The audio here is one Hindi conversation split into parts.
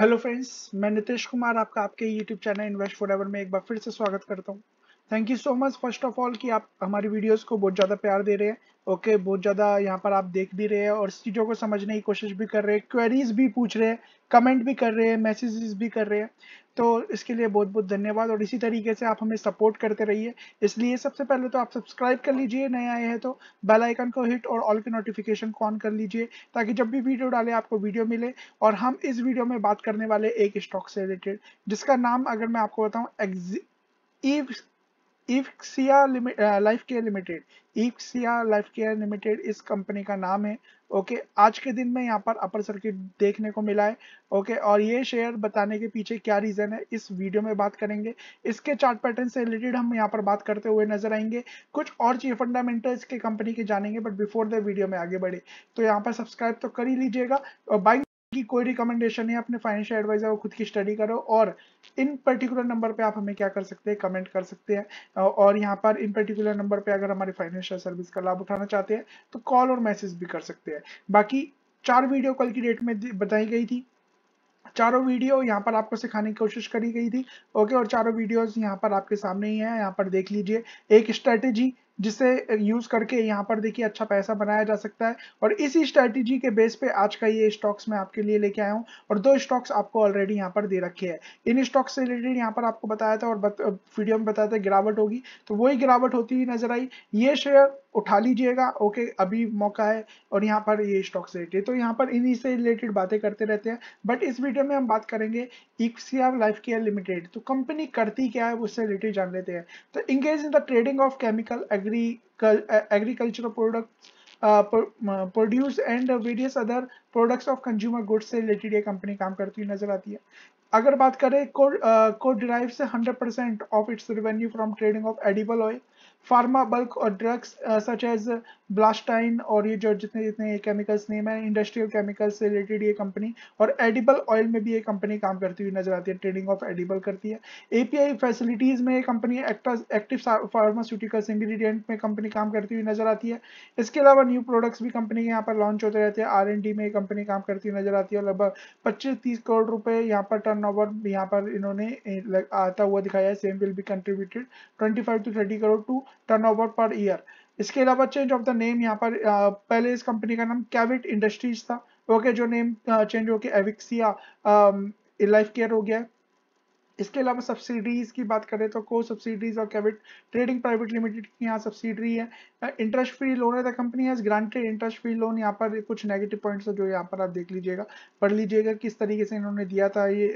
हेलो फ्रेंड्स मैं नितेश कुमार आपका आपके यूट्यूब चैनल इन्वेस्ट फॉर में एक बार फिर से स्वागत करता हूँ thank you so much first of all कि आप हमारी वीडियोस को बहुत ज़्यादा प्यार दे रहे हैं ओके okay, बहुत ज़्यादा यहाँ पर आप देख भी रहे हैं और चीज़ों को समझने की कोशिश भी कर रहे हैं क्वेरीज भी पूछ रहे हैं कमेंट भी कर रहे हैं मैसेजेस भी कर रहे हैं तो इसके लिए बहुत बहुत धन्यवाद और इसी तरीके से आप हमें सपोर्ट करते रहिए इसलिए सबसे पहले तो आप सब्सक्राइब कर लीजिए नए आए हैं तो बेल आइकन को हिट और ऑल के नोटिफिकेशन को ऑन कर लीजिए ताकि जब भी वीडियो डालें आपको वीडियो मिले और हम इस वीडियो में बात करने वाले एक स्टॉक से रिलेटेड जिसका नाम अगर मैं आपको बताऊँ एग्जी Evexia life care limited Evexia life care limited इस कंपनी का नाम है ओके okay, आज के दिन में यहाँ पर अपर सर्किट देखने को मिला है ओके okay, और ये शेयर बताने के पीछे क्या रीज़न है इस वीडियो में बात करेंगे इसके चार्ट पैटर्न से रिलेटेड हम यहाँ पर बात करते हुए नजर आएंगे कुछ और चीज़ फंडामेंटल्स के कंपनी के जानेंगे बट बिफोर द वीडियो में आगे बढ़े तो यहाँ पर सब्सक्राइब तो कर ही लीजिएगा और बाइक की कोई रिकमेंडेशन नहीं अपने फाइनेंशियल एडवाइजर को खुद की स्टडी करो और इन पर्टिकुलर नंबर पे आप हमें क्या कर सकते हैं कमेंट कर सकते हैं और यहाँ पर इन पर्टिकुलर नंबर पे अगर हमारी फाइनेंशियल सर्विस का लाभ उठाना चाहते हैं तो कॉल और मैसेज भी कर सकते हैं बाकी चार वीडियो कल की डेट में बताई गई थी चारों वीडियो यहाँ पर आपको सिखाने की कोशिश करी गई थी ओके और चारों वीडियोस यहाँ पर आपके सामने ही है यहाँ पर देख लीजिए एक स्ट्रेटेजी जिसे यूज करके यहाँ पर देखिए अच्छा पैसा बनाया जा सकता है और इसी स्ट्रैटेजी के बेस पे आज का ये स्टॉक्स मैं आपके लिए लेके आया हूँ और दो स्टॉक्स आपको ऑलरेडी यहाँ पर दे रखे हैं इन स्टॉक्स से रिलेटेड यहाँ पर आपको बताया था और बत, वीडियो में बताया था गिरावट होगी तो वही गिरावट होती हुई नजर आई ये शेयर उठा लीजिएगा ओके अभी मौका है और यहाँ पर ये स्टॉक से रिलेटेड तो यहाँ पर इन्हीं से रिलेटेड बातें करते रहते हैं बट इस वीडियो में हम बात करेंगे इक्सिया लाइफ केयर लिमिटेड तो कंपनी करती क्या है उससे रिलेटेड जान लेते हैं तो engage in the trading of chemical agri agri agricultural products uh, produce and various other products of consumer goods से related ये company काम करती हुई नजर आती है अगर बात करें को को डिराइव से 100% of its revenue from trading of edible oil pharma bulk और ड्रग्स सच एज ब्लास्टाइन और ये जो जितने जितने केमिकल्स नेम है इंडस्ट्रियल केमिकल्स से रिलेटेड ये कंपनी और एडिबल ऑयल में भी ये कंपनी काम करती हुई नजर आती है ट्रेडिंग ऑफ एडिबल करती है एपीआई फैसिलिटीज में ये कंपनी एक्टिव फार्मास्यूटिकल्स इंग्रीडियंट में कंपनी काम करती हुई नजर आती है इसके अलावा न्यू प्रोडक्ट्स भी कंपनी के यहाँ पर लॉन्च होते रहते हैं आर में ये कंपनी काम करती हुई नजर आती है लगभग पच्चीस तीस करोड़ रुपए यहाँ पर टर्न ओवर यहाँ पर इन्होंने आता हुआ दिखाया है same will be contributed twenty two thirty crore to turnover per year इसके अलावा चेंज ऑफ द नेम यहाँ पर आ, पहले इस कंपनी का नाम कैविट इंडस्ट्रीज था ओके जो नेम चेंज होके एविक्सिया लाइफ केयर हो गया इसके अलावा सब्सिडीज़ की बात करें तो को सब्सिडीज और कैबिट ट्रेडिंग प्राइवेट लिमिटेड की यहाँ सब्सिडी है इंटरेस्ट फ्री लोन है the company has granted interest free loan यहाँ पर कुछ नेगेटिव पॉइंट्स है जो यहाँ पर आप देख लीजिएगा पढ़ लीजिएगा किस तरीके से इन्होंने दिया था ये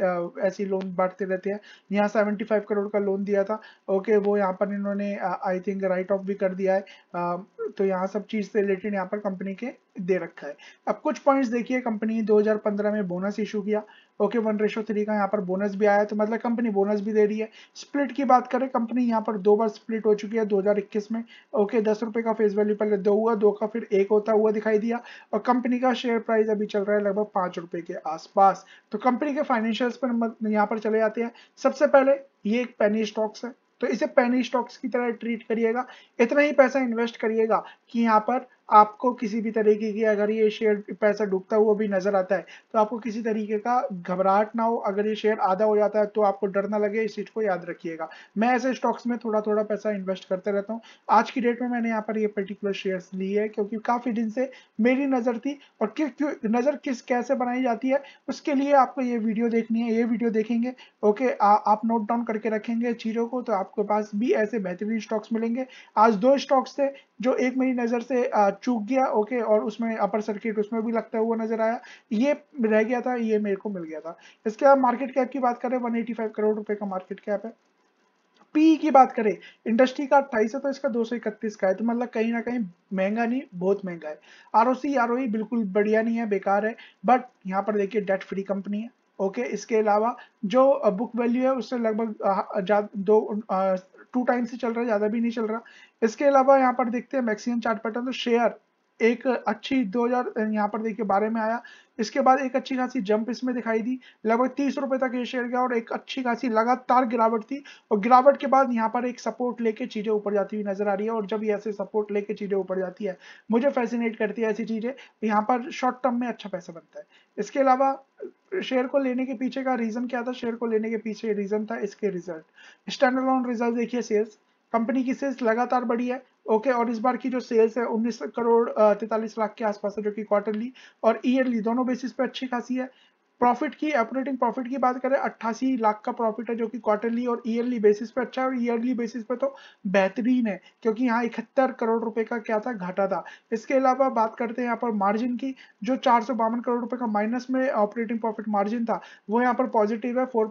ऐसी लोन बांटते रहते हैं यहाँ सेवेंटी फाइव करोड़ का लोन दिया था ओके वो यहाँ पर इन्होंने आई थिंक राइट ऑफ भी कर दिया है तो यहाँ सब चीज़ से रिलेटेड यहाँ पर कंपनी के दे रखा है अब कुछ पॉइंट्स देखिए कंपनी 2015 में बोनस इशू किया ओके वन रेशो थ्री का यहाँ पर बोनस भी आया तो मतलब कंपनी बोनस भी दे रही है स्प्लिट की बात करें कंपनी यहाँ पर दो बार स्प्लिट हो चुकी है 2021 में ओके दस रुपए का फेस वैल्यू पहले दो हुआ दो का फिर एक होता हुआ दिखाई दिया और कंपनी का शेयर प्राइस अभी चल रहा है लगभग पांच रुपये के आसपास तो कंपनी के फाइनेंशियल्स पर यहाँ पर चले जाते हैं सबसे पहले ये एक पेनी स्टॉक्स है तो इसे पेनी स्टॉक्स की तरह ट्रीट करिएगा इतना ही पैसा इन्वेस्ट करिएगा कि यहाँ पर आपको किसी भी तरीके की अगर ये शेयर पैसा डूबता हुआ भी नजर आता है तो आपको किसी तरीके का घबराहट ना हो अगर ये शेयर आधा हो जाता है तो आपको डर ना लगे इस चीज को याद रखिएगा मैं ऐसे स्टॉक्स में थोड़ा थोड़ा पैसा इन्वेस्ट करते रहता हूँ आज की डेट में मैंने यहाँ पर ये पर्टिकुलर शेयर लिए है क्योंकि काफी दिन से मेरी नजर थी और कि, कि, नजर किस कैसे बनाई जाती है उसके लिए आपको ये वीडियो देखनी है ये वीडियो देखेंगे ओके आ, आप नोट डाउन करके रखेंगे चीजों को तो आपके पास भी ऐसे बेहतरीन स्टॉक्स मिलेंगे आज दो स्टॉक्स थे जो एक मेरी नज़र से चूक गया ओके और उसमें अपर सर्किट उसमें भी लगता हुआ नजर आया ये रह गया था ये मेरे को मिल गया था इसके बाद मार्केट कैप की बात करें वन करोड़ रुपए का मार्केट कैप है पी की बात करें इंडस्ट्री का अट्ठाईस है तो इसका दो सौ इकतीस का है तो मतलब कहीं ना कहीं महंगा नहीं बहुत महंगा है आर ओ आर ओ बिल्कुल बढ़िया नहीं है बेकार है बट यहाँ पर देखिए डेट फ्री कंपनी है ओके okay, इसके अलावा जो बुक वैल्यू है उससे लगभग दो टू टाइम्स ही चल रहा है ज़्यादा भी नहीं चल रहा इसके अलावा यहाँ पर देखते हैं मैक्सिमम चार्ट पैटर्न तो शेयर एक अच्छी 2000 हजार यहाँ पर देखिए बारे में आया इसके बाद एक अच्छी खासी जंप इसमें दिखाई दी लगभग तीस रुपए तक ये शेयर गया और एक अच्छी खासी लगातार गिरावट थी और गिरावट के बाद यहाँ पर एक सपोर्ट लेके चीजें ऊपर जाती हुई नजर आ रही है और जब ये ऐसे सपोर्ट लेके चीजें ऊपर जाती है मुझे फैसिनेट करती है ऐसी चीजें यहाँ पर शॉर्ट टर्म में अच्छा पैसा बनता है इसके अलावा शेयर को लेने के पीछे का रीजन क्या था शेयर को लेने के पीछे रीजन था इसके रिजल्ट स्टैंडर्ड रिजल्ट देखिए सेल्स कंपनी की सेल्स लगातार बढ़ी है ओके और इस बार की जो सेल्स है 19 करोड़ तैतालीस लाख के आसपास है जो कि क्वार्टरली और ईयरली दोनों बेसिस पे अच्छी खासी है प्रॉफिट की ऑपरेटिंग प्रॉफिट की बात करें अट्ठासी लाख का प्रॉफिट है जो कि क्वार्टरली और ईयरली बेसिस पे अच्छा है और ईयरली बेसिस पे तो बेहतरीन है क्योंकि यहाँ इकहत्तर करोड़ रुपए का क्या था घाटा था इसके अलावा बात करते हैं यहाँ पर मार्जिन की जो चार करोड़ रुपए का माइनस में ऑपरेटिंग प्रॉफिट मार्जिन था वो यहाँ पर पॉजिटिव है फोर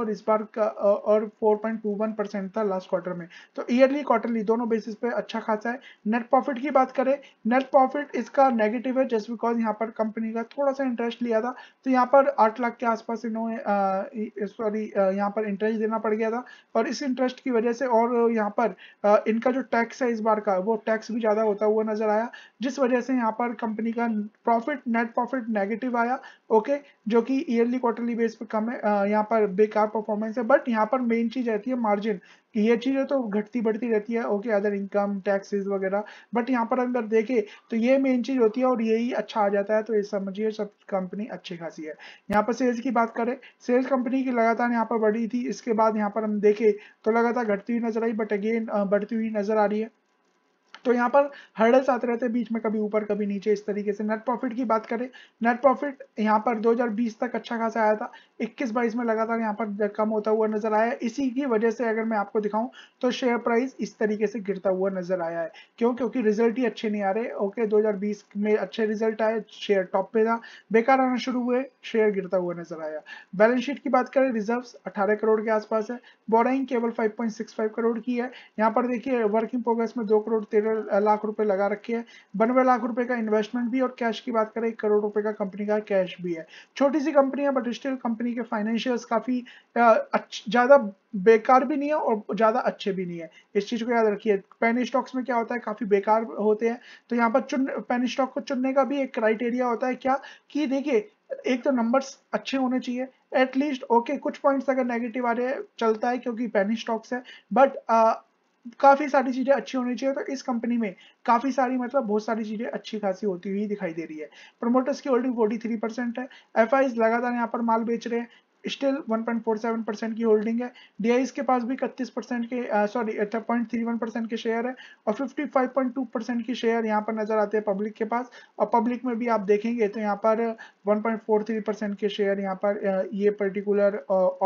और इस बार का और फोर था लास्ट क्वार्टर में तो ईयरली क्वार्टरली दोनों बेसिस पे अच्छा खासा है नेट प्रॉफिट की बात करें नेट प्रॉफिट इसका नेगेटिव है जस्ट बिकॉज यहाँ पर कंपनी का थोड़ा सा इंटरेस्ट लिया था तो यहाँ पर पर आठ लाख के आसपास इन्होंने सॉरी यहाँ पर इंटरेस्ट देना पड़ गया था और इस इंटरेस्ट की वजह से और यहाँ पर आ, इनका जो टैक्स है इस बार का वो टैक्स भी ज़्यादा होता हुआ नजर आया जिस वजह से यहाँ पर कंपनी का प्रॉफिट नेट प्रॉफिट नेगेटिव आया ओके जो कि ईयरली क्वार्टरली बेस पर कम है यहाँ पर बेकार परफॉर्मेंस है बट यहाँ पर मेन चीज़ रहती है मार्जिन ये चीज़ें तो घटती बढ़ती रहती है ओके अदर इनकम टैक्सेस वगैरह बट यहाँ पर अगर देखे तो ये मेन चीज़ होती है और यही अच्छा आ जाता है तो ये समझिए सब कंपनी अच्छी खासी है यहाँ पर सेल्स की बात करें सेल्स कंपनी की लगातार यहाँ पर बढ़ी थी इसके बाद यहाँ पर हम देखे तो लगातार घटती हुई नजर आई बट अगेन बढ़ती हुई नजर आ रही है तो यहाँ पर हर्डल्स आते रहते हैं बीच में कभी ऊपर कभी नीचे इस तरीके से नेट प्रॉफिट की बात करें नेट प्रॉफिट यहाँ पर 2020 तक अच्छा खासा आया था 21 बाईस में लगातार यहाँ पर कम होता हुआ नजर आया इसी की वजह से अगर मैं आपको दिखाऊं तो शेयर प्राइस इस तरीके से गिरता हुआ नजर आया है क्यों क्योंकि रिजल्ट ही अच्छे नहीं आ रहे ओके दो में अच्छे रिजल्ट आए शेयर टॉप पे था बेकार आना शुरू हुए शेयर गिरता हुआ नजर आया बैलेंस शीट की बात करें रिजर्व अठारह करोड़ के आसपास है बोराइंग केवल फाइव करोड़ की है यहाँ पर देखिए वर्किंग प्रोग्रेस में दो करोड़ तेरह डेढ़ लाख रुपए लगा रखी है बनवे लाख रुपए का इन्वेस्टमेंट भी और कैश की बात करें एक करोड़ रुपए का कंपनी का कैश भी है छोटी सी कंपनी है बट स्टिल कंपनी के फाइनेंशियल्स काफी ज्यादा बेकार भी नहीं है और ज्यादा अच्छे भी नहीं है इस चीज को याद रखिए पेनी स्टॉक्स में क्या होता है काफी बेकार होते हैं तो यहाँ पर चुन पेनी स्टॉक को चुनने का भी एक क्राइटेरिया होता है क्या कि देखिए एक तो नंबर्स अच्छे होने चाहिए एटलीस्ट ओके okay, कुछ पॉइंट्स अगर नेगेटिव आ रहे हैं चलता है क्योंकि पेनी स्टॉक्स है बट काफ़ी सारी चीज़ें अच्छी होनी चाहिए तो इस कंपनी में काफ़ी सारी मतलब बहुत सारी चीज़ें अच्छी खासी होती हुई दिखाई दे रही है प्रमोटर्स की होल्डिंग 43 परसेंट है एफ लगातार यहाँ पर माल बेच रहे हैं स्टिल 1.47 परसेंट की होल्डिंग है डी के पास भी इकतीस परसेंट के sorry point three one percent के शेयर है और 55.2 परसेंट की शेयर यहां पर नजर आते हैं पब्लिक के पास और पब्लिक में भी आप देखेंगे तो यहां पर 1.43 परसेंट के शेयर यहां पर ये particular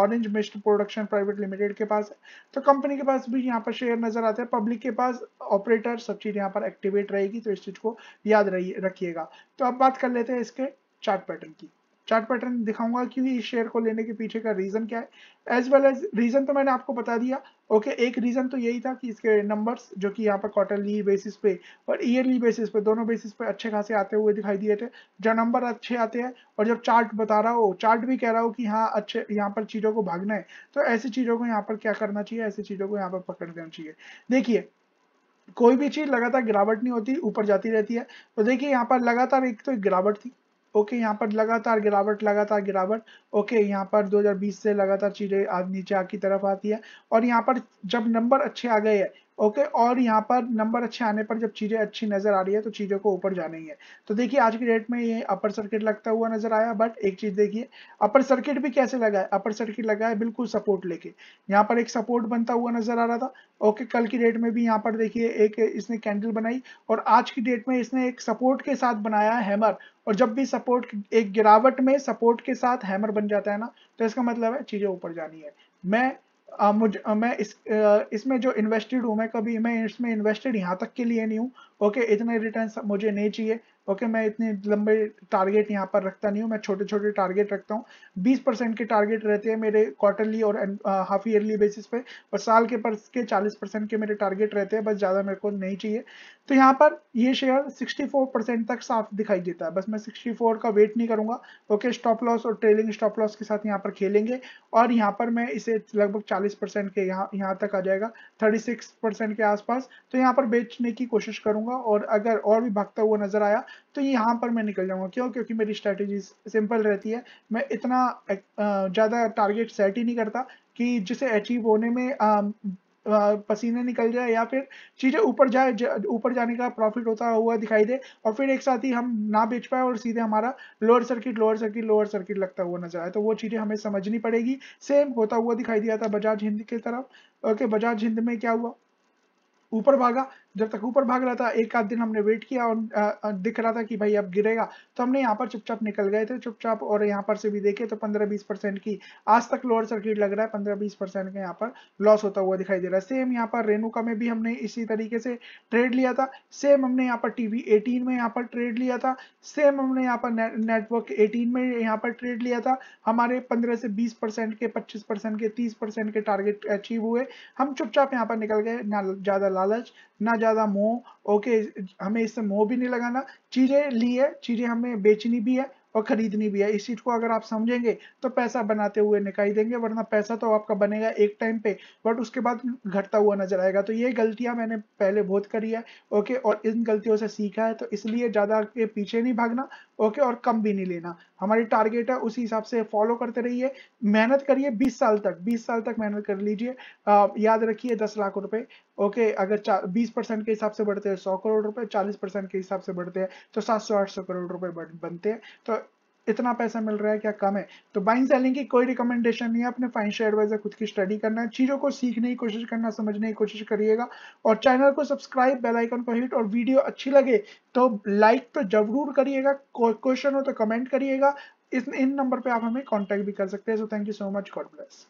orange mist production private limited के पास है तो कंपनी के पास भी यहाँ पर शेयर नजर आते हैं पब्लिक के पास ऑपरेटर सब चीज यहाँ पर एक्टिवेट रहेगी तो इस चीज को याद रखिएगा तो अब बात कर लेते हैं इसके चार्ट पैटर्न की चार्ट पैटर्न दिखाऊंगा कि इस शेयर को लेने के पीछे का रीज़न क्या है एज वेल एज रीज़न तो मैंने आपको बता दिया ओके okay, एक रीज़न तो यही था कि इसके नंबर्स जो कि यहाँ पर क्वार्टरली बेसिस पे और ईयरली बेसिस पे दोनों बेसिस पे अच्छे खासे आते हुए दिखाई दिए थे जो नंबर अच्छे आते हैं और जब चार्ट बता रहा हो चार्ट भी कह रहा हो कि हाँ अच्छे यहाँ पर चीज़ों को भागना है तो ऐसी चीज़ों को यहाँ पर क्या करना चाहिए ऐसी चीज़ों को यहाँ पर पकड़ देना चाहिए देखिए कोई भी चीज़ लगातार गिरावट नहीं होती ऊपर जाती रहती है तो देखिए यहाँ पर लगातार एक तो एक गिरावट थी ओके यहाँ पर लगातार गिरावट लगातार गिरावट ओके यहाँ पर 2020 से लगातार चीजें आज नीचे की तरफ आती है और यहाँ पर जब नंबर अच्छे आ गए ओके और यहाँ पर नंबर अच्छे आने पर जब चीज़ें अच्छी नज़र आ रही है तो चीज़ों को ऊपर जाने ही है तो देखिए आज की डेट में ये अपर सर्किट लगता हुआ नज़र आया बट एक चीज़ देखिए अपर सर्किट भी कैसे लगा है अपर सर्किट लगा है बिल्कुल सपोर्ट लेके यहाँ पर एक सपोर्ट बनता हुआ नज़र आ रहा था ओके कल की डेट में भी यहाँ पर देखिए एक इसने कैंडल बनाई और आज की डेट में इसने एक सपोर्ट के साथ बनाया हैमर और जब भी सपोर्ट एक गिरावट में सपोर्ट के साथ हैमर बन जाता है ना तो इसका मतलब है चीज़ें ऊपर जानी है मैं आ, मुझ आ, मैं इस इसमें जो इन्वेस्टेड हूँ मैं कभी मैं इसमें इन्वेस्टेड यहाँ तक के लिए नहीं हूँ ओके इतने रिटर्न मुझे नहीं चाहिए ओके मैं इतने लंबे टारगेट यहाँ पर रखता नहीं हूँ मैं छोटे छोटे टारगेट रखता हूँ बीस परसेंट के टारगेट रहते हैं मेरे क्वार्टरली और हाफ ईयरली बेसिस पे और साल के पर के चालीस परसेंट के मेरे टारगेट रहते हैं बस ज़्यादा मेरे को नहीं चाहिए तो यहाँ पर ये शेयर सिक्सटी परसेंट तक साफ दिखाई देता है बस मैं सिक्सटी का वेट नहीं करूँगा ओके स्टॉप लॉस और ट्रेलिंग स्टॉप लॉस के साथ यहाँ पर खेलेंगे और यहाँ पर मैं इसे लगभग चालीस के यहाँ यहाँ तक आ जाएगा थर्टी के आसपास तो यहाँ पर बेचने की कोशिश करूँगा जाऊंगा और अगर और भी भागता हुआ नजर आया तो यहाँ पर मैं निकल जाऊंगा क्यों क्योंकि मेरी स्ट्रेटेजी सिंपल रहती है मैं इतना ज़्यादा टारगेट सेट ही नहीं करता कि जिसे अचीव होने में आ, पसीने निकल जाए या फिर चीज़ें ऊपर जाए ऊपर जाने का प्रॉफिट होता हुआ दिखाई दे और फिर एक साथ ही हम ना बेच पाए और सीधे हमारा lower circuit lower circuit lower circuit लगता हुआ नजर आए तो वो चीज़ें हमें समझनी पड़ेगी सेम होता हुआ दिखाई दिया था बजाज हिंद की तरफ ओके बजाज हिंद में क्या हुआ ऊपर भागा जब तक ऊपर भाग रहा था एक आध दिन हमने वेट किया और दिख रहा था कि भाई अब गिरेगा तो हमने यहाँ पर चुपचाप निकल गए थे चुपचाप और यहाँ पर से भी देखे तो पंद्रह बीस परसेंट की आज तक लोअर सर्किट लग रहा है पंद्रह बीस परसेंट का यहाँ पर लॉस होता हुआ दिखाई दे रहा है सेम यहाँ पर रेनुका में भी हमने इसी तरीके से ट्रेड लिया था सेम हमने यहाँ पर टीवी एटीन में यहाँ पर ट्रेड लिया था सेम हमने यहाँ पर नेटवर्क एटीन में यहाँ पर ट्रेड लिया था हमारे पंद्रह से बीस परसेंट के पच्चीस परसेंट के तीस परसेंट के टारगेट अचीव हुए हम चुपचाप यहाँ पर निकल गए ना ज्यादा लालच ना ज़्यादा मोह ओके हमें इससे मोह भी नहीं लगाना चीज़ें ली है चीज़ें हमें बेचनी भी है और खरीदनी भी है इस चीज को अगर आप समझेंगे तो पैसा बनाते हुए निकाल देंगे वरना पैसा तो आपका बनेगा एक टाइम पे बट उसके बाद घटता हुआ नजर आएगा तो ये गलतियां मैंने पहले बहुत करी है ओके और इन गलतियों से सीखा है तो इसलिए ज्यादा के पीछे नहीं भागना ओके और कम भी नहीं लेना हमारी टारगेट है उसी हिसाब से फॉलो करते रहिए मेहनत करिए 20 साल तक 20 साल तक मेहनत कर लीजिए याद रखिए 10 लाख रुपए ओके अगर 20 परसेंट के हिसाब से बढ़ते हैं 100 करोड़ रुपए 40 परसेंट के हिसाब से बढ़ते हैं तो सात सौ करोड़ रुपए बनते हैं तो इतना पैसा मिल रहा है क्या कम है तो बाइंग सेलिंग की कोई रिकमेंडेशन नहीं है अपने फाइनेंशियल एडवाइजर खुद की स्टडी करना है चीज़ों को सीखने की कोशिश करना समझने की कोशिश करिएगा और चैनल को सब्सक्राइब बेल आइकन को हिट और वीडियो अच्छी लगे तो लाइक तो जरूर करिएगा क्वेश्चन हो तो कमेंट करिएगा इस इन नंबर पर आप हमें कॉन्टेक्ट भी कर सकते हैं so thank you so much God bless